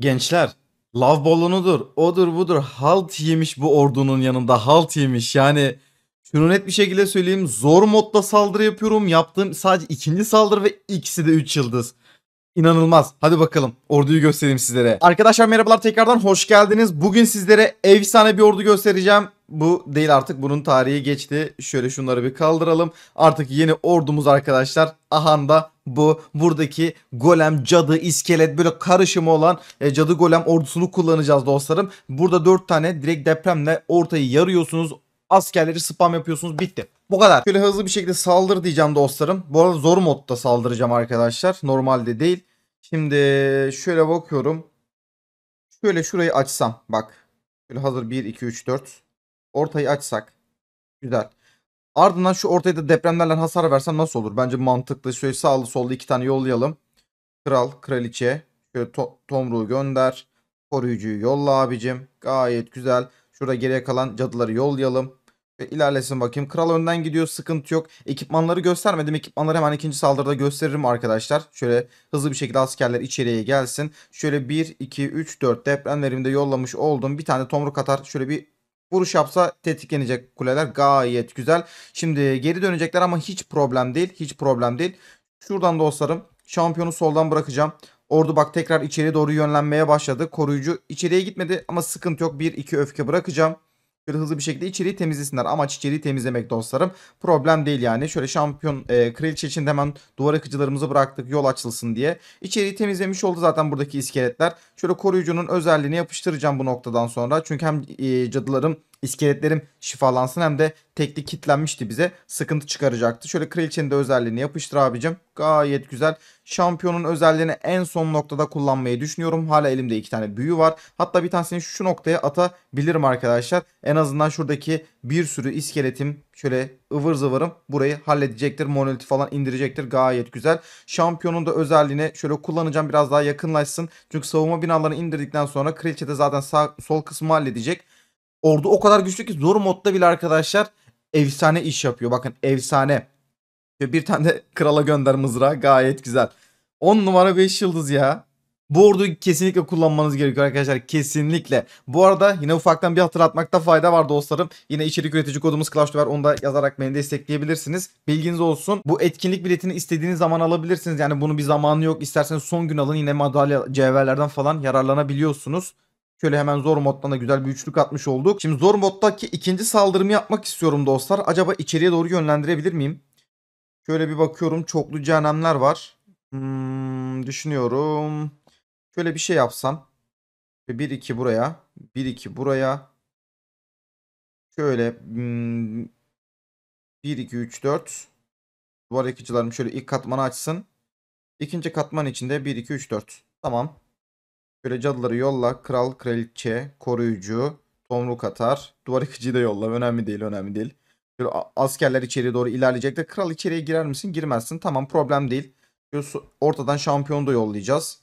Gençler lav balonudur, odur budur. Halt yemiş bu ordunun yanında. Halt yemiş. Yani şunu net bir şekilde söyleyeyim. Zor modda saldırı yapıyorum. Yaptığım sadece ikinci saldırı ve ikisi de 3 yıldız. İnanılmaz. Hadi bakalım orduyu göstereyim sizlere. Arkadaşlar merhabalar tekrardan hoş geldiniz. Bugün sizlere efsane bir ordu göstereceğim. Bu değil artık bunun tarihi geçti. Şöyle şunları bir kaldıralım. Artık yeni ordumuz arkadaşlar Ahanda bu buradaki golem, cadı, iskelet böyle karışımı olan e, cadı golem ordusunu kullanacağız dostlarım. Burada 4 tane direkt depremle ortayı yarıyorsunuz. Askerleri spam yapıyorsunuz. Bitti. Bu kadar. Şöyle hızlı bir şekilde saldır diyeceğim dostlarım. Bu arada zor modda saldıracağım arkadaşlar. Normalde değil. Şimdi şöyle bakıyorum. Şöyle şurayı açsam bak. Şöyle hazır 1, 2, 3, 4. Ortayı açsak. Güzel. Ardından şu ortaya da depremlerle hasar versem nasıl olur? Bence mantıklı. Şöyle sağlı sollu iki tane yollayalım. Kral, kraliçe. Şöyle to tomruğu gönder. Koruyucuyu yolla abicim. Gayet güzel. Şurada geriye kalan cadıları yollayalım. Ve ilerlesin bakayım. Kral önden gidiyor. Sıkıntı yok. Ekipmanları göstermedim. Ekipmanları hemen ikinci saldırıda gösteririm arkadaşlar. Şöyle hızlı bir şekilde askerler içeriye gelsin. Şöyle 1, 2, 3, 4 depremlerimde yollamış oldum. Bir tane tomruk atar. Şöyle bir vuruş yapsa tetiklenecek kuleler gayet güzel. Şimdi geri dönecekler ama hiç problem değil. Hiç problem değil. Şuradan dostlarım şampiyonu soldan bırakacağım. Ordu bak tekrar içeri doğru yönlenmeye başladı. Koruyucu içeriye gitmedi ama sıkıntı yok. 1-2 öfke bırakacağım. Şöyle hızlı bir şekilde içeriği temizlesinler. Amaç içeriği temizlemek dostlarım. Problem değil yani. Şöyle şampiyon e, kraliçe için hemen duvar akıcılarımızı bıraktık yol açılsın diye. İçeriği temizlemiş oldu zaten buradaki iskeletler. Şöyle koruyucunun özelliğini yapıştıracağım bu noktadan sonra. Çünkü hem e, cadılarım iskeletlerim şifalansın hem de tekli kitlenmişti bize. Sıkıntı çıkaracaktı. Şöyle kraliçenin de özelliğini yapıştır abicim. Gayet güzel. Şampiyonun özelliğini en son noktada kullanmayı düşünüyorum. Hala elimde iki tane büyü var. Hatta bir tanesini şu noktaya atabilirim arkadaşlar. En azından şuradaki bir sürü iskeletim şöyle ıvır zıvırım burayı halledecektir. Monolith falan indirecektir. Gayet güzel. Şampiyonun da özelliğini şöyle kullanacağım biraz daha yakınlaşsın. Çünkü savunma binalarını indirdikten sonra kraliçe de zaten sağ, sol kısmı halledecek. Ordu o kadar güçlü ki zor modda bile arkadaşlar efsane iş yapıyor. Bakın efsane. Bir tane de krala gönder mızrağı gayet güzel. 10 numara 5 yıldız ya. Bu orduyu kesinlikle kullanmanız gerekiyor arkadaşlar. Kesinlikle. Bu arada yine ufaktan bir hatırlatmakta fayda var dostlarım. Yine içerik üretici kodumuz ClashDover. Onu da yazarak beni destekleyebilirsiniz. Bilginiz olsun. Bu etkinlik biletini istediğiniz zaman alabilirsiniz. Yani bunun bir zamanı yok. İsterseniz son gün alın. Yine madalya cevherlerden falan yararlanabiliyorsunuz. Şöyle hemen zor moddan da güzel bir üçlük atmış olduk. Şimdi zor moddaki ikinci saldırımı yapmak istiyorum dostlar. Acaba içeriye doğru yönlendirebilir miyim? Şöyle bir bakıyorum. Çoklu canemler var. Hmm, düşünüyorum. Şöyle bir şey yapsam. 1-2 buraya. 1-2 buraya. Şöyle. Hmm, 1-2-3-4. Duvar yakıcılarım şöyle ilk katmanı açsın. İkinci katman içinde 1-2-3-4. Tamam. Şöyle cadıları yolla. Kral, kraliçe, koruyucu, tomruk atar. Duvar yıkıcıyı da yolla. Önemli değil, önemli değil. Şöyle askerler içeriye doğru ilerleyecek de kral içeriye girer misin? Girmezsin. Tamam problem değil. Şöyle ortadan şampiyonu da yollayacağız.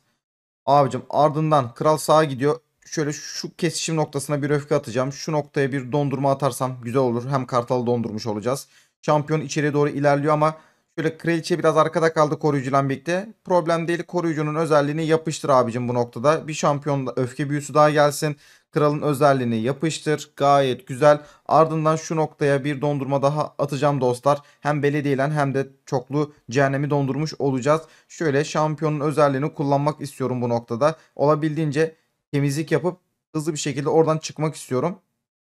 Abicim ardından kral sağa gidiyor. Şöyle şu kesişim noktasına bir öfke atacağım. Şu noktaya bir dondurma atarsam güzel olur. Hem kartalı dondurmuş olacağız. Şampiyon içeriye doğru ilerliyor ama Şöyle kraliçe biraz arkada kaldı koruyucuyla birlikte. Problem değil koruyucunun özelliğini yapıştır abicim bu noktada. Bir şampiyon öfke büyüsü daha gelsin. Kralın özelliğini yapıştır. Gayet güzel. Ardından şu noktaya bir dondurma daha atacağım dostlar. Hem belediyeyle hem de çoklu cehennemi dondurmuş olacağız. Şöyle şampiyonun özelliğini kullanmak istiyorum bu noktada. Olabildiğince temizlik yapıp hızlı bir şekilde oradan çıkmak istiyorum.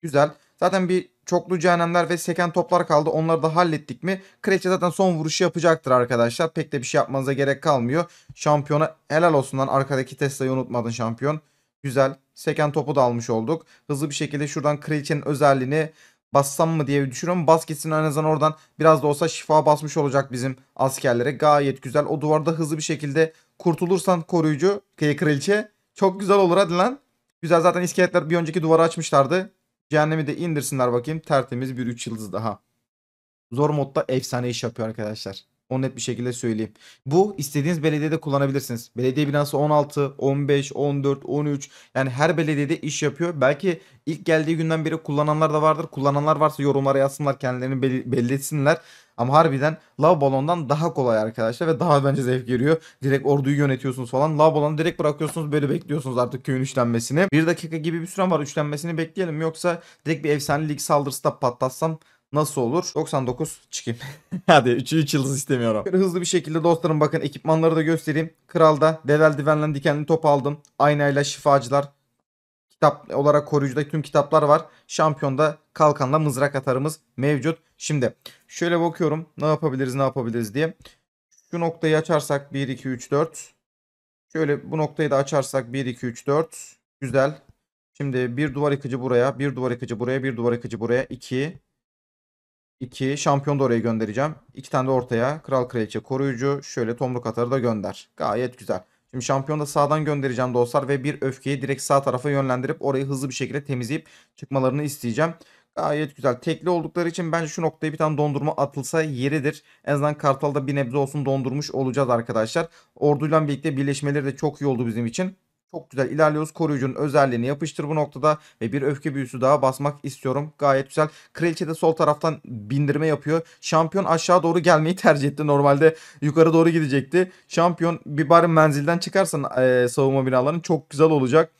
Güzel. Zaten bir çoklu cehennemler ve seken toplar kaldı. Onları da hallettik mi? Kraliçe zaten son vuruşu yapacaktır arkadaşlar. Pek de bir şey yapmanıza gerek kalmıyor. Şampiyona helal olsun lan. Arkadaki Tesla'yı unutmadın şampiyon. Güzel. Seken topu da almış olduk. Hızlı bir şekilde şuradan kraliçenin özelliğini bassam mı diye düşünüyorum. Bas gitsin en azından oradan biraz da olsa şifa basmış olacak bizim askerlere. Gayet güzel. O duvarda hızlı bir şekilde kurtulursan koruyucu kraliçe çok güzel olur hadi lan. Güzel zaten iskeletler bir önceki duvarı açmışlardı. Cehennemi de indirsinler bakayım. Tertemiz bir 3 yıldız daha. Zor modda efsane iş yapıyor arkadaşlar. Onu net bir şekilde söyleyeyim. Bu istediğiniz belediyede kullanabilirsiniz. Belediye binası 16, 15, 14, 13 yani her belediyede iş yapıyor. Belki ilk geldiği günden beri kullananlar da vardır. Kullananlar varsa yorumlara yazsınlar kendilerini bel belirtsinler. Ama harbiden lav balondan daha kolay arkadaşlar ve daha bence zevk veriyor. Direkt orduyu yönetiyorsunuz falan. Lav balonu direkt bırakıyorsunuz böyle bekliyorsunuz artık köyün üçlenmesini. Bir dakika gibi bir süren var üçlenmesini bekleyelim. Yoksa direkt bir efsane lig saldırısı da patlatsam nasıl olur? 99 çıkayım. Hadi 3'ü 3 yıldız istemiyorum. Şöyle hızlı bir şekilde dostlarım bakın ekipmanları da göstereyim. Kralda devel divenlen dikenli top aldım. Aynayla şifacılar. Kitap olarak koruyucuda tüm kitaplar var. Şampiyonda kalkanla mızrak atarımız mevcut. Şimdi şöyle bakıyorum ne yapabiliriz ne yapabiliriz diye. Şu noktayı açarsak 1, 2, 3, 4. Şöyle bu noktayı da açarsak 1, 2, 3, 4. Güzel. Şimdi bir duvar yıkıcı buraya, bir duvar yıkıcı buraya, bir duvar yıkıcı buraya. 2, 2. Şampiyon da oraya göndereceğim. 2 tane de ortaya. Kral kraliçe koruyucu. Şöyle tomruk atarı da gönder. Gayet güzel. Şimdi şampiyon da sağdan göndereceğim dostlar ve bir öfkeyi direkt sağ tarafa yönlendirip orayı hızlı bir şekilde temizleyip çıkmalarını isteyeceğim. Gayet güzel. Tekli oldukları için bence şu noktaya bir tane dondurma atılsa yeridir. En azından Kartal'da bir nebze olsun dondurmuş olacağız arkadaşlar. Orduyla birlikte birleşmeleri de çok iyi oldu bizim için. Çok güzel ilerliyoruz. Koruyucunun özelliğini yapıştır bu noktada. Ve bir öfke büyüsü daha basmak istiyorum. Gayet güzel. Kraliçe de sol taraftan bindirme yapıyor. Şampiyon aşağı doğru gelmeyi tercih etti. Normalde yukarı doğru gidecekti. Şampiyon bir bari menzilden çıkarsan e, savunma binaların çok güzel olacak.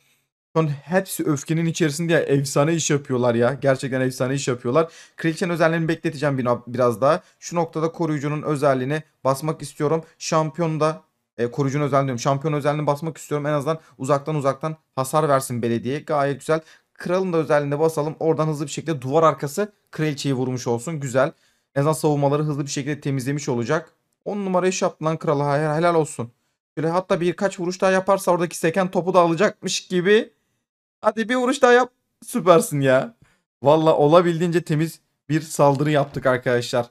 Son hepsi öfkenin içerisinde ya efsane iş yapıyorlar ya. Gerçekten efsane iş yapıyorlar. Kraliçenin özelliğini bekleteceğim biraz daha. Şu noktada koruyucunun özelliğini basmak istiyorum. Şampiyon da e, koruyucunun özelliğini diyorum. Şampiyon özelliğini basmak istiyorum. En azından uzaktan uzaktan hasar versin belediye. Gayet güzel. Kralın da özelliğini basalım. Oradan hızlı bir şekilde duvar arkası kraliçeyi vurmuş olsun. Güzel. En azından savunmaları hızlı bir şekilde temizlemiş olacak. 10 numara iş yaptı lan krala. Helal olsun. Şöyle hatta birkaç vuruş daha yaparsa oradaki seken topu da alacakmış gibi. Hadi bir vuruş daha yap. Süpersin ya. Valla olabildiğince temiz bir saldırı yaptık arkadaşlar.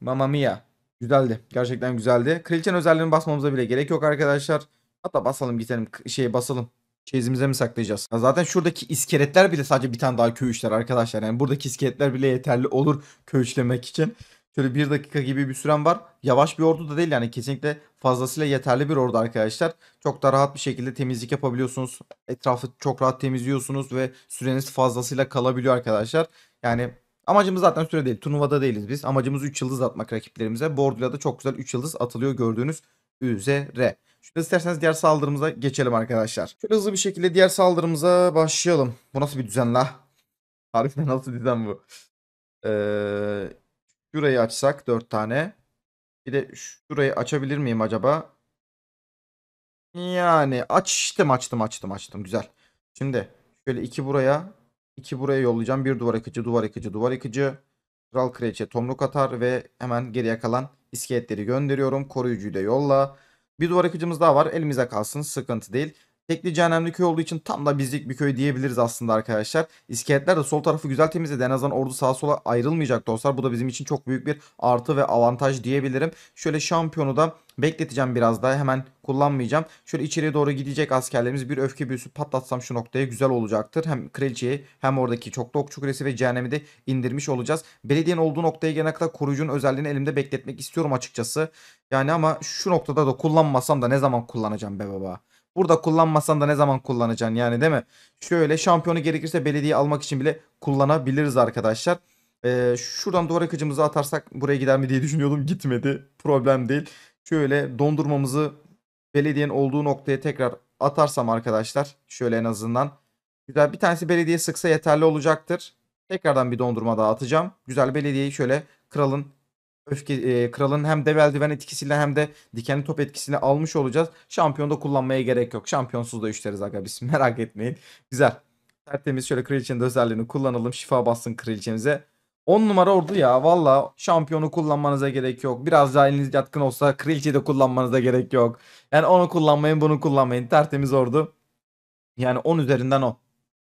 Mamma mia. Güzeldi. Gerçekten güzeldi. Kraliçenin özelliğini basmamıza bile gerek yok arkadaşlar. Hatta basalım gidelim. Şeye basalım. Çeyizimize mi saklayacağız? Ya zaten şuradaki iskeletler bile sadece bir tane daha köğüşler arkadaşlar. Yani buradaki iskeletler bile yeterli olur köğüşlemek için. Şöyle bir dakika gibi bir süren var. Yavaş bir ordu da değil yani kesinlikle fazlasıyla yeterli bir ordu arkadaşlar. Çok da rahat bir şekilde temizlik yapabiliyorsunuz. Etrafı çok rahat temizliyorsunuz ve süreniz fazlasıyla kalabiliyor arkadaşlar. Yani Amacımız zaten süre değil. Turnuvada değiliz biz. Amacımız 3 yıldız atmak rakiplerimize. Borduyla da çok güzel 3 yıldız atılıyor gördüğünüz üzere. Şimdi isterseniz diğer saldırımıza geçelim arkadaşlar. Şöyle hızlı bir şekilde diğer saldırımıza başlayalım. Bu nasıl bir düzen la? Harbiden nasıl düzen bu? Ee, şurayı açsak 4 tane. Bir de şurayı açabilir miyim acaba? Yani açtım açtım açtım açtım. Güzel. Şimdi şöyle 2 buraya 2 buraya yollayacağım. Bir duvar yıkıcı, duvar yıkıcı, duvar yıkıcı. Kral kraliçe tomruk atar ve hemen geriye kalan iskeletleri gönderiyorum. Koruyucuyu da yolla. Bir duvar yıkıcımız daha var. Elimize kalsın. Sıkıntı değil. Tekli cehennemli köy olduğu için tam da bizlik bir köy diyebiliriz aslında arkadaşlar. İskeletler de sol tarafı güzel temizledi. En azından ordu sağa sola ayrılmayacak dostlar. Bu da bizim için çok büyük bir artı ve avantaj diyebilirim. Şöyle şampiyonu da bekleteceğim biraz daha. Hemen kullanmayacağım. Şöyle içeriye doğru gidecek askerlerimiz bir öfke büyüsü patlatsam şu noktaya güzel olacaktır. Hem kraliçeyi hem oradaki çoklu okçu kulesi ve cehennemi de indirmiş olacağız. Belediyenin olduğu noktaya gelene kadar koruyucunun özelliğini elimde bekletmek istiyorum açıkçası. Yani ama şu noktada da kullanmasam da ne zaman kullanacağım be baba. Burada kullanmasan da ne zaman kullanacaksın yani değil mi? Şöyle şampiyonu gerekirse belediye almak için bile kullanabiliriz arkadaşlar. Ee, şuradan duvar akıcımızı atarsak buraya gider mi diye düşünüyordum. Gitmedi. Problem değil. Şöyle dondurmamızı belediyenin olduğu noktaya tekrar atarsam arkadaşlar. Şöyle en azından. Güzel bir tanesi belediye sıksa yeterli olacaktır. Tekrardan bir dondurma daha atacağım. Güzel belediyeyi şöyle kralın öfke e, kralın hem dev eldiven etkisiyle hem de dikenli top etkisini almış olacağız. Şampiyonda kullanmaya gerek yok. Şampiyonsuz da üçleriz aga biz merak etmeyin. Güzel. Tertemiz şöyle kraliçenin özelliğini kullanalım. Şifa bassın kraliçemize. 10 numara ordu ya. Valla şampiyonu kullanmanıza gerek yok. Biraz daha eliniz yatkın olsa kraliçeyi de kullanmanıza gerek yok. Yani onu kullanmayın bunu kullanmayın. Tertemiz ordu. Yani 10 üzerinden 10.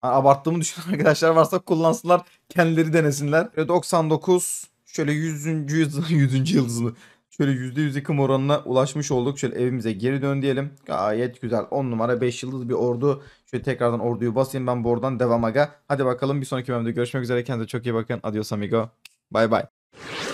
abarttığımı düşünen arkadaşlar varsa kullansınlar. Kendileri denesinler. 99 şöyle 100. yüzyılın 100. yıldızını şöyle yüzde yüz yıkım oranına ulaşmış olduk. Şöyle evimize geri dön diyelim. Gayet güzel. 10 numara 5 yıldız bir ordu. Şöyle tekrardan orduyu basayım ben bu oradan devam aga. Hadi bakalım bir sonraki bölümde görüşmek üzere. Kendinize çok iyi bakın. Adios amigo. Bay bay.